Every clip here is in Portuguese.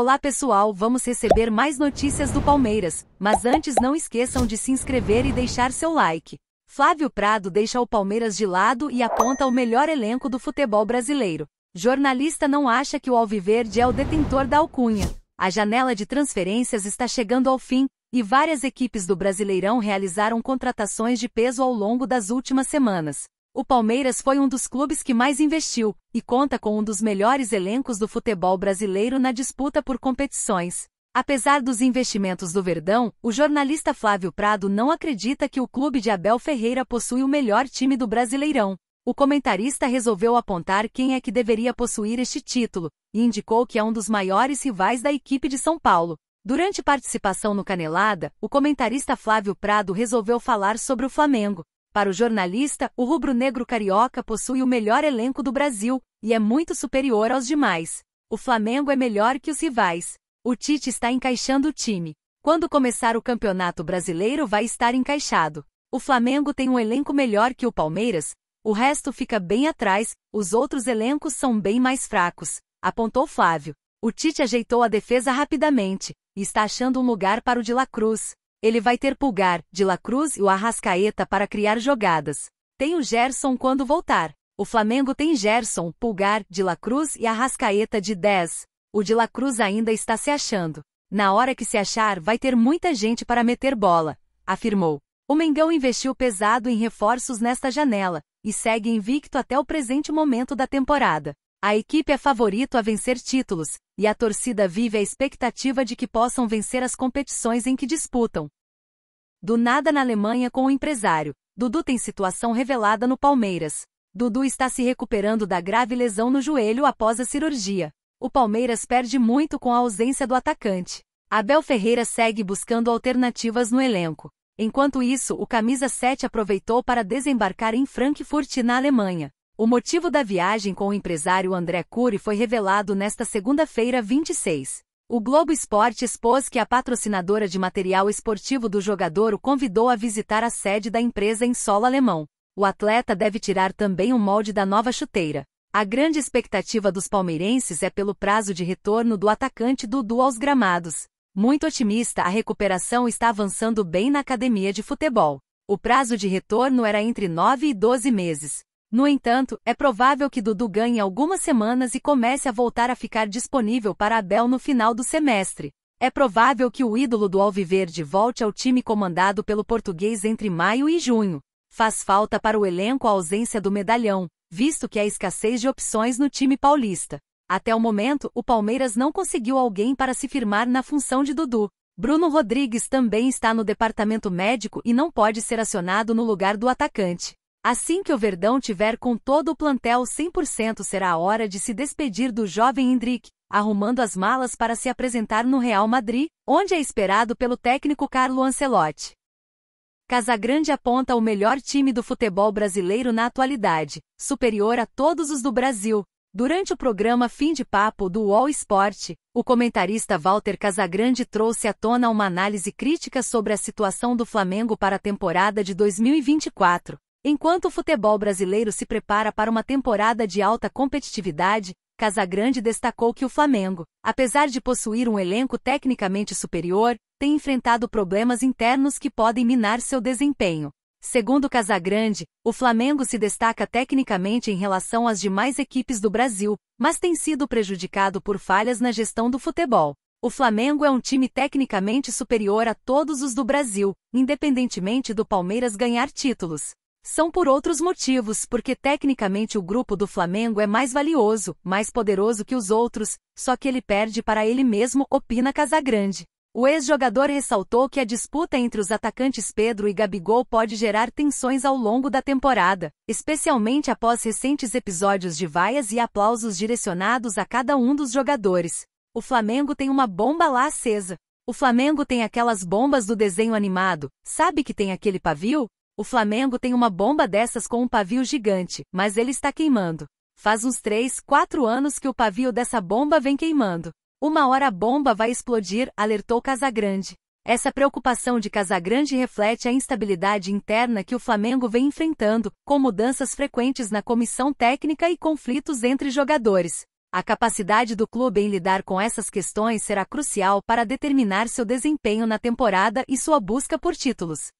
Olá pessoal, vamos receber mais notícias do Palmeiras, mas antes não esqueçam de se inscrever e deixar seu like. Flávio Prado deixa o Palmeiras de lado e aponta o melhor elenco do futebol brasileiro. Jornalista não acha que o Alviverde é o detentor da alcunha. A janela de transferências está chegando ao fim, e várias equipes do Brasileirão realizaram contratações de peso ao longo das últimas semanas. O Palmeiras foi um dos clubes que mais investiu e conta com um dos melhores elencos do futebol brasileiro na disputa por competições. Apesar dos investimentos do Verdão, o jornalista Flávio Prado não acredita que o clube de Abel Ferreira possui o melhor time do Brasileirão. O comentarista resolveu apontar quem é que deveria possuir este título e indicou que é um dos maiores rivais da equipe de São Paulo. Durante participação no Canelada, o comentarista Flávio Prado resolveu falar sobre o Flamengo para o jornalista, o rubro-negro carioca possui o melhor elenco do Brasil e é muito superior aos demais. O Flamengo é melhor que os rivais. O Tite está encaixando o time. Quando começar o Campeonato Brasileiro, vai estar encaixado. O Flamengo tem um elenco melhor que o Palmeiras, o resto fica bem atrás, os outros elencos são bem mais fracos, apontou Flávio. O Tite ajeitou a defesa rapidamente e está achando um lugar para o de La Cruz. Ele vai ter Pulgar, de La Cruz e o Arrascaeta para criar jogadas. Tem o Gerson quando voltar. O Flamengo tem Gerson, Pulgar, de La Cruz e Arrascaeta de 10. O de La Cruz ainda está se achando. Na hora que se achar, vai ter muita gente para meter bola, afirmou. O Mengão investiu pesado em reforços nesta janela e segue invicto até o presente momento da temporada. A equipe é favorito a vencer títulos, e a torcida vive a expectativa de que possam vencer as competições em que disputam. Do nada na Alemanha com o empresário, Dudu tem situação revelada no Palmeiras. Dudu está se recuperando da grave lesão no joelho após a cirurgia. O Palmeiras perde muito com a ausência do atacante. Abel Ferreira segue buscando alternativas no elenco. Enquanto isso, o camisa 7 aproveitou para desembarcar em Frankfurt na Alemanha. O motivo da viagem com o empresário André Cury foi revelado nesta segunda-feira 26. O Globo Esporte expôs que a patrocinadora de material esportivo do jogador o convidou a visitar a sede da empresa em solo alemão. O atleta deve tirar também um molde da nova chuteira. A grande expectativa dos palmeirenses é pelo prazo de retorno do atacante Dudu aos gramados. Muito otimista, a recuperação está avançando bem na academia de futebol. O prazo de retorno era entre 9 e 12 meses. No entanto, é provável que Dudu ganhe algumas semanas e comece a voltar a ficar disponível para Abel no final do semestre. É provável que o ídolo do Alviverde volte ao time comandado pelo português entre maio e junho. Faz falta para o elenco a ausência do medalhão, visto que há escassez de opções no time paulista. Até o momento, o Palmeiras não conseguiu alguém para se firmar na função de Dudu. Bruno Rodrigues também está no departamento médico e não pode ser acionado no lugar do atacante. Assim que o Verdão tiver com todo o plantel 100% será a hora de se despedir do jovem Hendrik, arrumando as malas para se apresentar no Real Madrid, onde é esperado pelo técnico Carlo Ancelotti. Casagrande aponta o melhor time do futebol brasileiro na atualidade, superior a todos os do Brasil. Durante o programa Fim de Papo do All Sport, o comentarista Walter Casagrande trouxe à tona uma análise crítica sobre a situação do Flamengo para a temporada de 2024, Enquanto o futebol brasileiro se prepara para uma temporada de alta competitividade, Casagrande destacou que o Flamengo, apesar de possuir um elenco tecnicamente superior, tem enfrentado problemas internos que podem minar seu desempenho. Segundo Casagrande, o Flamengo se destaca tecnicamente em relação às demais equipes do Brasil, mas tem sido prejudicado por falhas na gestão do futebol. O Flamengo é um time tecnicamente superior a todos os do Brasil, independentemente do Palmeiras ganhar títulos. São por outros motivos, porque tecnicamente o grupo do Flamengo é mais valioso, mais poderoso que os outros, só que ele perde para ele mesmo, opina Casagrande. O ex-jogador ressaltou que a disputa entre os atacantes Pedro e Gabigol pode gerar tensões ao longo da temporada, especialmente após recentes episódios de vaias e aplausos direcionados a cada um dos jogadores. O Flamengo tem uma bomba lá acesa. O Flamengo tem aquelas bombas do desenho animado, sabe que tem aquele pavio? O Flamengo tem uma bomba dessas com um pavio gigante, mas ele está queimando. Faz uns 3, 4 anos que o pavio dessa bomba vem queimando. Uma hora a bomba vai explodir, alertou Casagrande. Essa preocupação de Casagrande reflete a instabilidade interna que o Flamengo vem enfrentando, com mudanças frequentes na comissão técnica e conflitos entre jogadores. A capacidade do clube em lidar com essas questões será crucial para determinar seu desempenho na temporada e sua busca por títulos.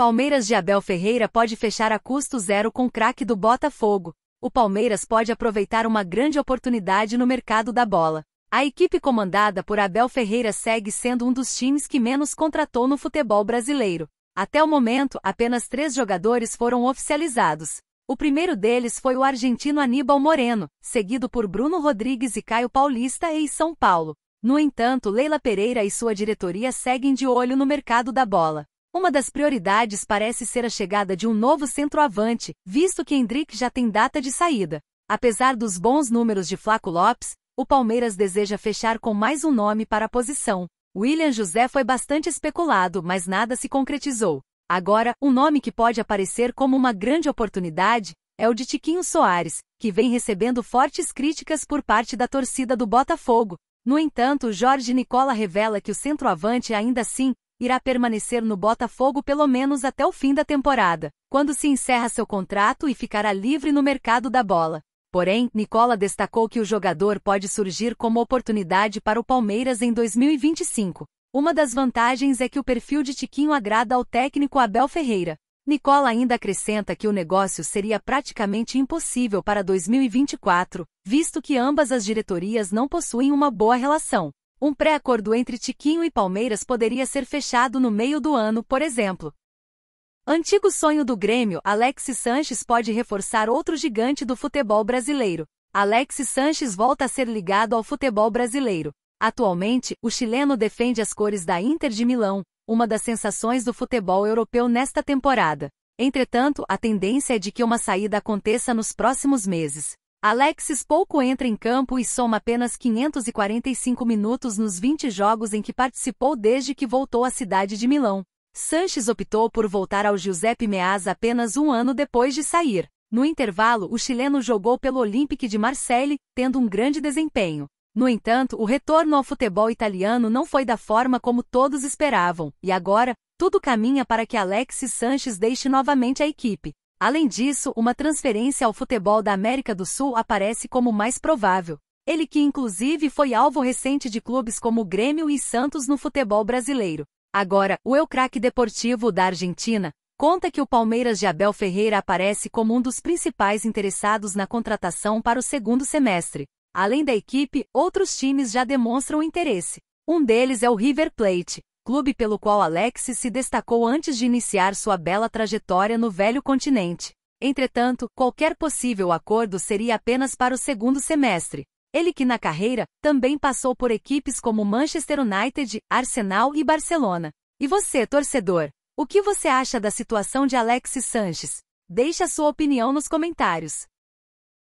Palmeiras de Abel Ferreira pode fechar a custo zero com craque do Botafogo. O Palmeiras pode aproveitar uma grande oportunidade no mercado da bola. A equipe comandada por Abel Ferreira segue sendo um dos times que menos contratou no futebol brasileiro. Até o momento, apenas três jogadores foram oficializados. O primeiro deles foi o argentino Aníbal Moreno, seguido por Bruno Rodrigues e Caio Paulista e São Paulo. No entanto, Leila Pereira e sua diretoria seguem de olho no mercado da bola. Uma das prioridades parece ser a chegada de um novo centroavante, visto que Hendrick já tem data de saída. Apesar dos bons números de Flaco Lopes, o Palmeiras deseja fechar com mais um nome para a posição. William José foi bastante especulado, mas nada se concretizou. Agora, um nome que pode aparecer como uma grande oportunidade é o de Tiquinho Soares, que vem recebendo fortes críticas por parte da torcida do Botafogo. No entanto, Jorge Nicola revela que o centroavante ainda assim irá permanecer no Botafogo pelo menos até o fim da temporada, quando se encerra seu contrato e ficará livre no mercado da bola. Porém, Nicola destacou que o jogador pode surgir como oportunidade para o Palmeiras em 2025. Uma das vantagens é que o perfil de Tiquinho agrada ao técnico Abel Ferreira. Nicola ainda acrescenta que o negócio seria praticamente impossível para 2024, visto que ambas as diretorias não possuem uma boa relação. Um pré-acordo entre Tiquinho e Palmeiras poderia ser fechado no meio do ano, por exemplo. Antigo sonho do Grêmio, Alex Sanches pode reforçar outro gigante do futebol brasileiro. Alex Sanches volta a ser ligado ao futebol brasileiro. Atualmente, o chileno defende as cores da Inter de Milão, uma das sensações do futebol europeu nesta temporada. Entretanto, a tendência é de que uma saída aconteça nos próximos meses. Alexis pouco entra em campo e soma apenas 545 minutos nos 20 jogos em que participou desde que voltou à cidade de Milão. Sanches optou por voltar ao Giuseppe Meazza apenas um ano depois de sair. No intervalo, o chileno jogou pelo Olympique de Marseille, tendo um grande desempenho. No entanto, o retorno ao futebol italiano não foi da forma como todos esperavam, e agora, tudo caminha para que Alexis Sanches deixe novamente a equipe. Além disso, uma transferência ao futebol da América do Sul aparece como mais provável. Ele que inclusive foi alvo recente de clubes como Grêmio e Santos no futebol brasileiro. Agora, o el craque deportivo da Argentina conta que o Palmeiras de Abel Ferreira aparece como um dos principais interessados na contratação para o segundo semestre. Além da equipe, outros times já demonstram interesse. Um deles é o River Plate, clube pelo qual Alexis se destacou antes de iniciar sua bela trajetória no velho continente. Entretanto, qualquer possível acordo seria apenas para o segundo semestre. Ele que na carreira também passou por equipes como Manchester United, Arsenal e Barcelona. E você, torcedor, o que você acha da situação de Alexis Sanches? Deixe a sua opinião nos comentários.